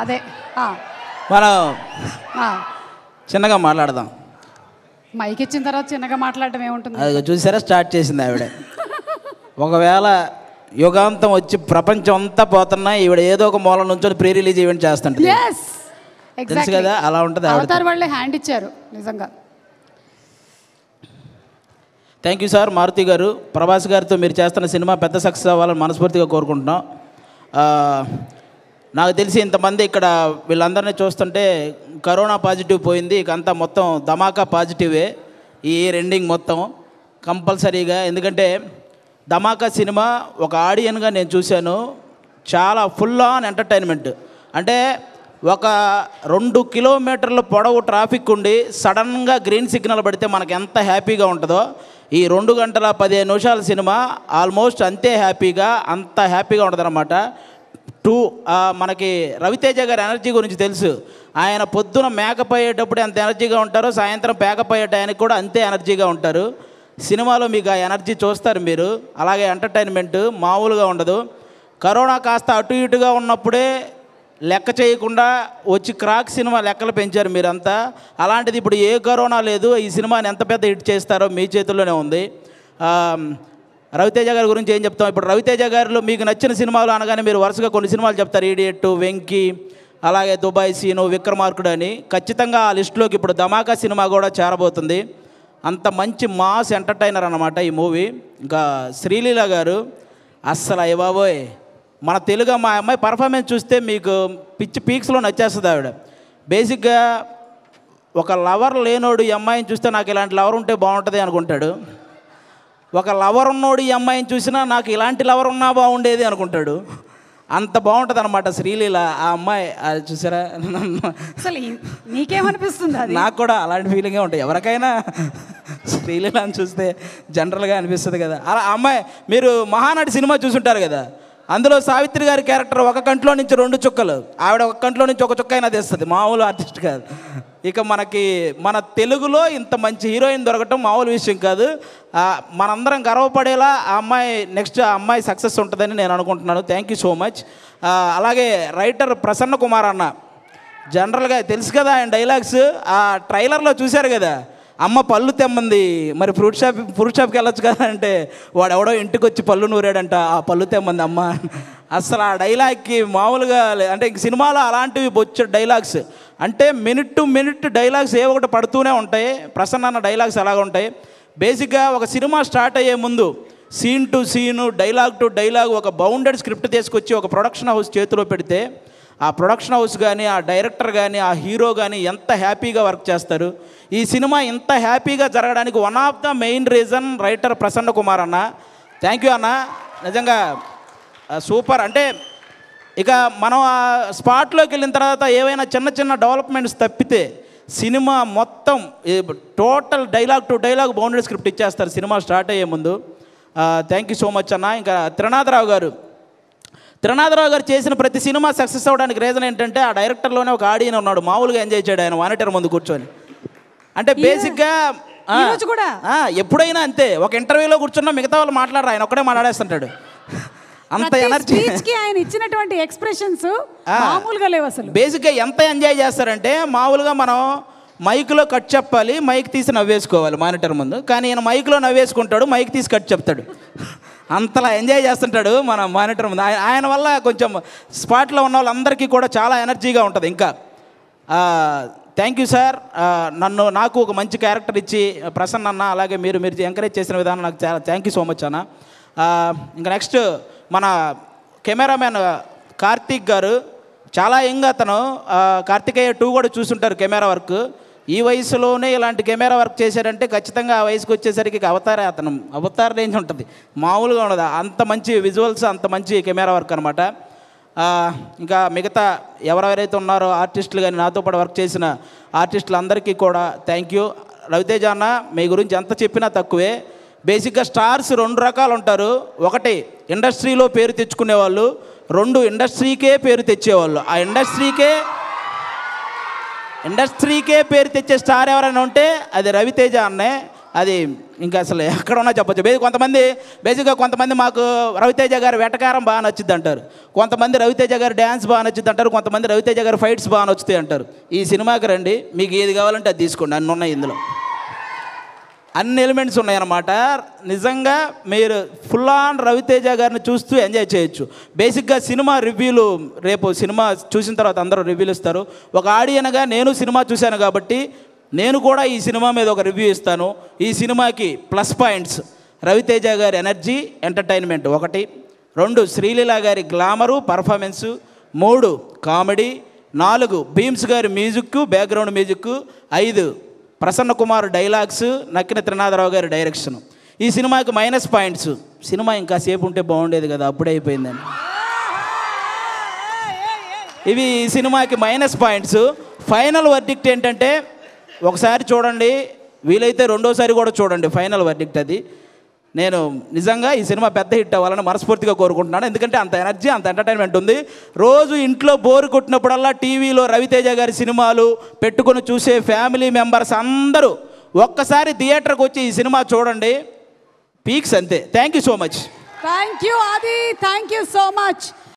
అదే మనం చిన్నగా మాట్లాడదాం మైక్ ఇచ్చిన తర్వాత చిన్నగా మాట్లాడటం ఏముంటుంది అది చూసారా స్టార్ట్ చేసింది ఆవిడ ఒకవేళ యుగాంతం వచ్చి ప్రపంచం అంతా పోతున్నా ఈవిడ ఏదో ఒక మూల నుంచి ప్రీ రిలీజ్ ఈవెంట్ చేస్తుంటుంది తెలుసు కదా అలా ఉంటుంది వాళ్ళే హ్యాండ్ ఇచ్చారు నిజంగా థ్యాంక్ యూ సార్ మారుతి గారు ప్రభాస్ గారితో మీరు చేస్తున్న సినిమా పెద్ద సక్సెస్ అవ్వాలని మనస్ఫూర్తిగా కోరుకుంటున్నాం నాకు తెలిసి ఇంతమంది ఇక్కడ వీళ్ళందరినీ చూస్తుంటే కరోనా పాజిటివ్ పోయింది ఇక అంతా మొత్తం ధమాకా పాజిటివే ఈ రెండింగ్ మొత్తం కంపల్సరీగా ఎందుకంటే ధమాకా సినిమా ఒక ఆడియన్గా నేను చూశాను చాలా ఫుల్ ఆన్ ఎంటర్టైన్మెంట్ అంటే ఒక రెండు కిలోమీటర్ల పొడవు ట్రాఫిక్ ఉండి సడన్గా గ్రీన్ సిగ్నల్ పడితే మనకు ఎంత హ్యాపీగా ఉంటుందో ఈ రెండు గంటల పదిహేను నిమిషాల సినిమా ఆల్మోస్ట్ అంతే హ్యాపీగా అంత హ్యాపీగా ఉండదన్నమాట టూ మనకి రవితేజ గారి ఎనర్జీ గురించి తెలుసు ఆయన పొద్దున మేకపోయేటప్పుడు ఎంత ఎనర్జీగా ఉంటారు సాయంత్రం పేకపోయే టయానికి కూడా అంతే ఎనర్జీగా ఉంటారు సినిమాలో మీకు ఆ ఎనర్జీ చూస్తారు మీరు అలాగే ఎంటర్టైన్మెంట్ మామూలుగా ఉండదు కరోనా కాస్త అటు ఇటుగా ఉన్నప్పుడే లెక్క చేయకుండా వచ్చి క్రాక్ సినిమా లెక్కలు పెంచారు మీరంతా అలాంటిది ఇప్పుడు ఏ కరోనా లేదు ఈ సినిమాని ఎంత పెద్ద హిట్ చేస్తారో మీ చేతుల్లోనే ఉంది రవితేజ గారి గురించి ఏం చెప్తాం ఇప్పుడు రవితేజ గారిలో మీకు నచ్చిన సినిమాలు అనగానే మీరు వరుసగా కొన్ని సినిమాలు చెప్తారు ఈడియట్టు వెంకీ అలాగే దుబాయ్ సీను విక్రమార్కుడు అని ఖచ్చితంగా ఆ లిస్టులోకి ఇప్పుడు ధమాకా సినిమా కూడా చేరబోతుంది అంత మంచి మాస్ ఎంటర్టైనర్ అనమాట ఈ మూవీ ఇంకా శ్రీలీల గారు అస్సలు అయ్య మన తెలుగు మా అమ్మాయి పర్ఫార్మెన్స్ చూస్తే మీకు పిచ్చి పీక్స్లో నచ్చేస్తుంది ఆవిడ బేసిక్గా ఒక లవర్ లేనోడు ఈ అమ్మాయిని చూస్తే నాకు ఇలాంటి లవర్ ఉంటే బాగుంటుంది అనుకుంటాడు ఒక లవర్ ఉన్నోడు ఈ అమ్మాయిని చూసినా నాకు ఇలాంటి లవర్ ఉన్నా బాగుండేది అనుకుంటాడు అంత బాగుంటుంది అనమాట శ్రీలీల ఆ అమ్మాయి అది చూసారా అసలు నీకేమనిపిస్తుంది నాకు కూడా అలాంటి ఫీలింగే ఉంటాయి ఎవరికైనా శ్రీలీల అని చూస్తే జనరల్గా అనిపిస్తుంది కదా అలా అమ్మాయి మీరు మహానటి సినిమా చూసుంటారు కదా అందులో సావిత్రి గారి క్యారెక్టర్ ఒక కంట్లో నుంచి రెండు చుక్కలు ఆవిడ ఒక కంట్లో నుంచి ఒక చుక్క అయినా తెస్తుంది మామూలు ఆర్టిస్ట్ కాదు ఇక మనకి మన తెలుగులో ఇంత మంచి హీరోయిన్ దొరకటం మామూలు విషయం కాదు మనందరం గర్వపడేలా ఆ అమ్మాయి నెక్స్ట్ ఆ అమ్మాయి సక్సెస్ ఉంటుందని నేను అనుకుంటున్నాను థ్యాంక్ యూ సో మచ్ అలాగే రైటర్ ప్రసన్న కుమార్ అన్న జనరల్గా తెలుసు కదా ఆయన డైలాగ్స్ ఆ ట్రైలర్లో చూశారు కదా అమ్మ పళ్ళు తెమ్మంది మరి ఫ్రూట్ షాప్ ఫ్రూట్ షాప్కి వెళ్ళొచ్చు కదా అంటే వాడు ఎవడో ఇంటికి వచ్చి పళ్ళు నూరాడంట ఆ పళ్ళు తెమ్మంది అమ్మ అసలు ఆ డైలాగ్కి మామూలుగా అంటే సినిమాలో అలాంటివి బొచ్చు డైలాగ్స్ అంటే మినిట్ టు మినిట్ డైలాగ్స్ ఏ ఒకటి పడుతూనే ఉంటాయి ప్రసన్న అన్న డైలాగ్స్ ఎలాగ ఉంటాయి బేసిక్గా ఒక సినిమా స్టార్ట్ అయ్యే ముందు scene to scene dialogue to dialogue ఒక బౌండెడ్ స్క్రిప్ట్ తీసుకొచ్చి ఒక ప్రొడక్షన్ హౌస్ చేతిలో పెడితే ఆ ప్రొడక్షన్ హౌస్ కానీ ఆ డైరెక్టర్ కానీ ఆ హీరో కానీ ఎంత హ్యాపీగా వర్క్ చేస్తారు ఈ సినిమా ఇంత హ్యాపీగా జరగడానికి one of the main reason writer Prasanna Kumar అన్న థ్యాంక్ యూ అన్న నిజంగా సూపర్ అంటే ఇక మనం ఆ స్పాట్లోకి వెళ్ళిన తర్వాత ఏవైనా చిన్న చిన్న డెవలప్మెంట్స్ తప్పితే సినిమా మొత్తం total dialogue to dialogue boundary script ఇచ్చేస్తారు సినిమా స్టార్ట్ అయ్యే ముందు థ్యాంక్ యూ సో మచ్ అన్న ఇంకా త్రినాథరావు గారు త్రినాథరావు గారు చేసిన ప్రతి సినిమా సక్సెస్ అవ్వడానికి రీజన్ ఏంటంటే ఆ డైరెక్టర్లోనే ఒక ఆడియన్ ఉన్నాడు మామూలుగా ఎంజాయ్ చేయడు ఆయన వానిటర్ ముందు కూర్చొని అంటే బేసిక్గా కూడా ఎప్పుడైనా అంతే ఒక ఇంటర్వ్యూలో కూర్చున్నా మిగతా వాళ్ళు మాట్లాడరు ఆయన ఒక్కడే మాట్లాడేస్తుంటాడు అంత ఎనర్జీ ఆయన ఇచ్చినటువంటి ఎక్స్ప్రెషన్స్ మామూలుగా లేవు అసలు బేసిక్గా ఎంత ఎంజాయ్ చేస్తారంటే మామూలుగా మనం మైక్లో కట్ చెప్పాలి మైక్ తీసి నవ్వేసుకోవాలి మానిటర్ ముందు కానీ ఈయన మైక్లో నవ్వేసుకుంటాడు మైక్ తీసి కట్ చెప్తాడు అంతలా ఎంజాయ్ చేస్తుంటాడు మన మానిటర్ ముందు ఆయన ఆయన వల్ల కొంచెం స్పాట్లో ఉన్న వాళ్ళందరికీ కూడా చాలా ఎనర్జీగా ఉంటుంది ఇంకా థ్యాంక్ యూ సార్ నన్ను నాకు ఒక మంచి క్యారెక్టర్ ఇచ్చి ప్రసన్న అన్న అలాగే మీరు మీరు ఎంకరేజ్ చేసిన విధానం నాకు చాలా థ్యాంక్ యూ సో మచ్ అన్న ఇంకా నెక్స్ట్ మన కెమెరామ్యాన్ కార్తీక్ గారు చాలా యంగ్ అతను కార్తికేయ టూ కూడా చూసుంటారు కెమెరా వర్క్ ఈ వయసులోనే ఇలాంటి కెమెరా వర్క్ చేశారంటే ఖచ్చితంగా ఆ వయసుకు వచ్చేసరికి అవతార అతను అవతార రేంజ్ ఉంటుంది మామూలుగా ఉండదు అంత మంచి విజువల్స్ అంత మంచి కెమెరా వర్క్ అనమాట ఇంకా మిగతా ఎవరెవరైతే ఉన్నారో ఆర్టిస్టులు కానీ నాతో పాటు వర్క్ చేసిన ఆర్టిస్టులందరికీ కూడా థ్యాంక్ యూ రవితేజ అన్న మీ గురించి ఎంత చెప్పినా తక్కువే బేసిక్గా స్టార్స్ రెండు రకాలు ఉంటారు ఒకటి ఇండస్ట్రీలో పేరు తెచ్చుకునే వాళ్ళు రెండు ఇండస్ట్రీకే పేరు తెచ్చేవాళ్ళు ఆ ఇండస్ట్రీకే ఇండస్ట్రీకే పేరు తెచ్చే స్టార్ ఎవరైనా ఉంటే అది రవితేజ అన్నే అది ఇంకా అసలు ఎక్కడ ఉన్నా చెప్పచ్చు బే కొంతమంది బేసిక్గా కొంతమంది మాకు రవితేజ గారు వెటకారం బాగా నచ్చింది అంటారు కొంతమంది రవితేజ గారు డ్యాన్స్ బాగా నచ్చింది అంటారు కొంతమంది రవితేజ గారి ఫైట్స్ బాగా నచ్చుతాయి అంటారు ఈ సినిమాకి రండి మీకు ఏది కావాలంటే అది తీసుకోండి అన్నీ ఉన్నాయి ఇందులో అన్ని ఎలిమెంట్స్ ఉన్నాయన్నమాట నిజంగా మీరు ఫుల్ ఆన్ రవితేజ గారిని చూస్తూ ఎంజాయ్ చేయొచ్చు బేసిక్గా సినిమా రివ్యూలు రేపు సినిమా చూసిన తర్వాత అందరూ రివ్యూలు ఇస్తారు ఒక ఆడియన్గా నేను సినిమా చూశాను కాబట్టి నేను కూడా ఈ సినిమా మీద ఒక రివ్యూ ఇస్తాను ఈ సినిమాకి ప్లస్ పాయింట్స్ రవితేజ గారి ఎనర్జీ ఎంటర్టైన్మెంట్ ఒకటి రెండు శ్రీలీల గారి గ్లామరు పర్ఫార్మెన్సు మూడు కామెడీ నాలుగు భీమ్స్ గారి మ్యూజిక్ బ్యాక్గ్రౌండ్ మ్యూజిక్ ఐదు ప్రసన్న కుమార్ డైలాగ్స్ నక్కిన త్రినాథరావు గారి డైరెక్షన్ ఈ సినిమాకి మైనస్ పాయింట్స్ సినిమా ఇంకా సేపు ఉంటే బాగుండేది కదా అప్పుడే అయిపోయిందని ఇవి ఈ సినిమాకి మైనస్ పాయింట్స్ ఫైనల్ వర్డిక్ట్ ఏంటంటే ఒకసారి చూడండి వీలైతే రెండోసారి కూడా చూడండి ఫైనల్ వర్డిక్ట్ అది నేను నిజంగా ఈ సినిమా పెద్ద హిట్ అవ్వాలని మనస్ఫూర్తిగా కోరుకుంటున్నాను ఎందుకంటే అంత ఎనర్జీ అంత ఎంటర్టైన్మెంట్ ఉంది రోజు ఇంట్లో బోరు కొట్టినప్పుడల్లా టీవీలో రవితేజ గారి సినిమాలు పెట్టుకొని చూసే ఫ్యామిలీ మెంబర్స్ అందరూ ఒక్కసారి థియేటర్కి వచ్చి ఈ సినిమా చూడండి పీక్స్ అంతే thank you so much thank you అది థ్యాంక్ యూ సో మచ్